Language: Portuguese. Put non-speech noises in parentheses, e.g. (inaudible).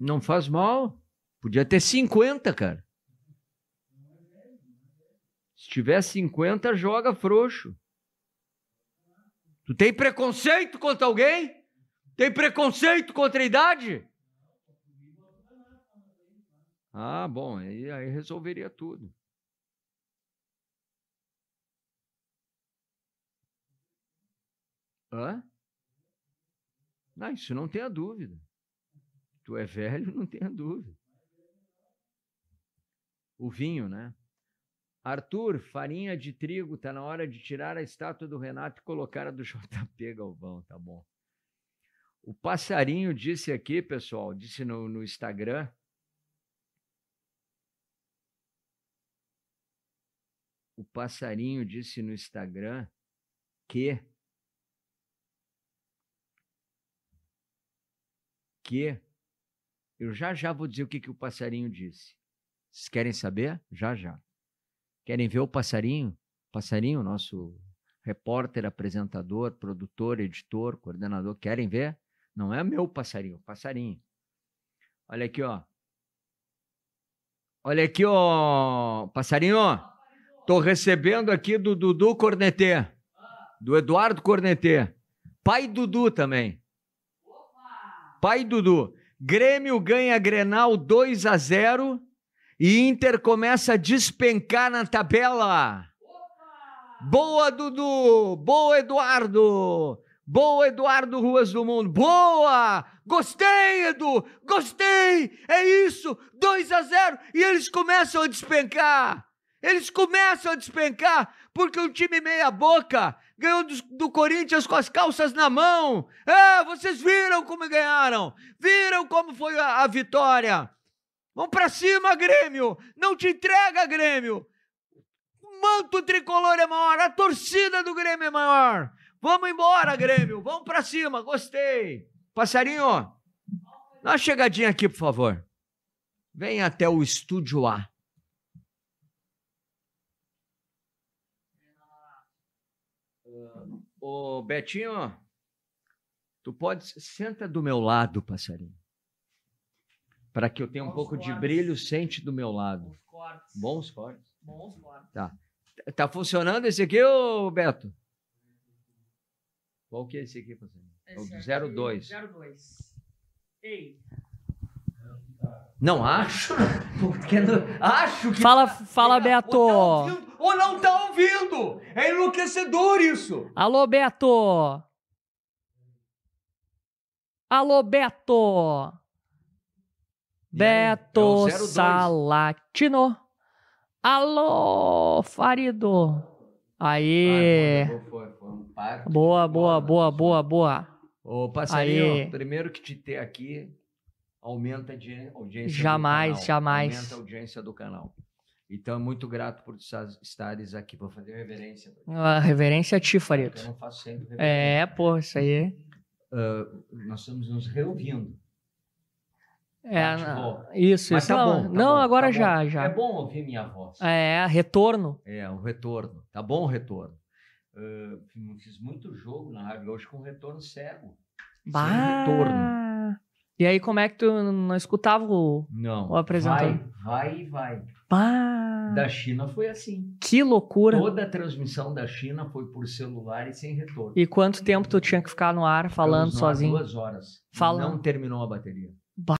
Não faz mal. Podia ter 50, cara. Se tiver 50, joga frouxo. Tu tem preconceito contra alguém? Tem preconceito contra a idade? Ah, bom, aí, aí resolveria tudo. Hã? Não, isso não tenha dúvida. Tu é velho, não tenha dúvida. O vinho, né? Arthur, farinha de trigo, tá na hora de tirar a estátua do Renato e colocar a do (laughs) JP Galvão, tá bom? O passarinho disse aqui, pessoal, disse no, no Instagram. O passarinho disse no Instagram que que eu já já vou dizer o que, que o passarinho disse. Vocês querem saber? Já já. Querem ver o passarinho? Passarinho, nosso repórter, apresentador, produtor, editor, coordenador. Querem ver? Não é meu passarinho, passarinho. Olha aqui, ó. Olha aqui, ó, passarinho. Tô recebendo aqui do Dudu Cornetê, do Eduardo Cornetê. Pai Dudu também. Pai Dudu. Grêmio ganha Grenal 2 a 0 e Inter começa a despencar na tabela. Opa! Boa, Dudu! Boa, Eduardo! Boa, Eduardo Ruas do Mundo! Boa! Gostei, Edu! Gostei! É isso! 2 a 0 e eles começam a despencar! Eles começam a despencar porque um time meia-boca ganhou do, do, Corinthians com as calças na mão. É, vocês viram como ganharam, viram como foi a, a vitória. Vão para cima, Grêmio! Não te entrega, Grêmio! O manto tricolor é maior, a torcida do Grêmio é maior. Vamos embora, Grêmio! Vamos para cima, gostei! Passarinho, dá uma chegadinha aqui, por favor. Vem até o estúdio A. Uh, ô, Betinho, tu pode. Senta do meu lado, passarinho. Para que eu tenha um pouco cortes. de brilho, sente do meu lado. Bons cortes. Bons cortes. Bons cortes. Tá. Tá funcionando esse aqui, ô Beto? Qual que é esse aqui, passarinho? É esse o 02. 02. Ei. Não acho. (laughs) Porque não, acho que. Fala, fala Beto. Ou não tá ouvindo! Tá é enlouquecedor isso. Alô, Beto. Alô, Beto. É Beto é Salatino. Alô, Farido. Aí. boa, boa, boa, boa, boa. Ô, passarinho, Aê. primeiro que te ter aqui, aumenta a audiência jamais, do canal. Jamais, jamais. Aumenta a audiência do canal. Então, muito grato por estares aqui. Vou fazer reverência. A ah, reverência a ti, Farito. Eu não faço sempre é, reverência. É, né? pô, isso aí. Uh, nós estamos nos reouvindo. É, tá, não, tipo, isso, Mas isso. Tá não, bom, tá não bom, agora tá já, bom. já. É bom ouvir minha voz. É, retorno. É, o retorno. Tá bom o retorno. Uh, fiz muito jogo na rádio hoje com retorno cego. Bah. Sem retorno. E aí, como é que tu não escutava o, não, o apresentador? Vai, vai e vai. Pá. da China foi assim. Que loucura. Toda a transmissão da China foi por celular e sem retorno. E quanto tempo tu tinha que ficar no ar falando sozinho? Duas horas. Não terminou a bateria.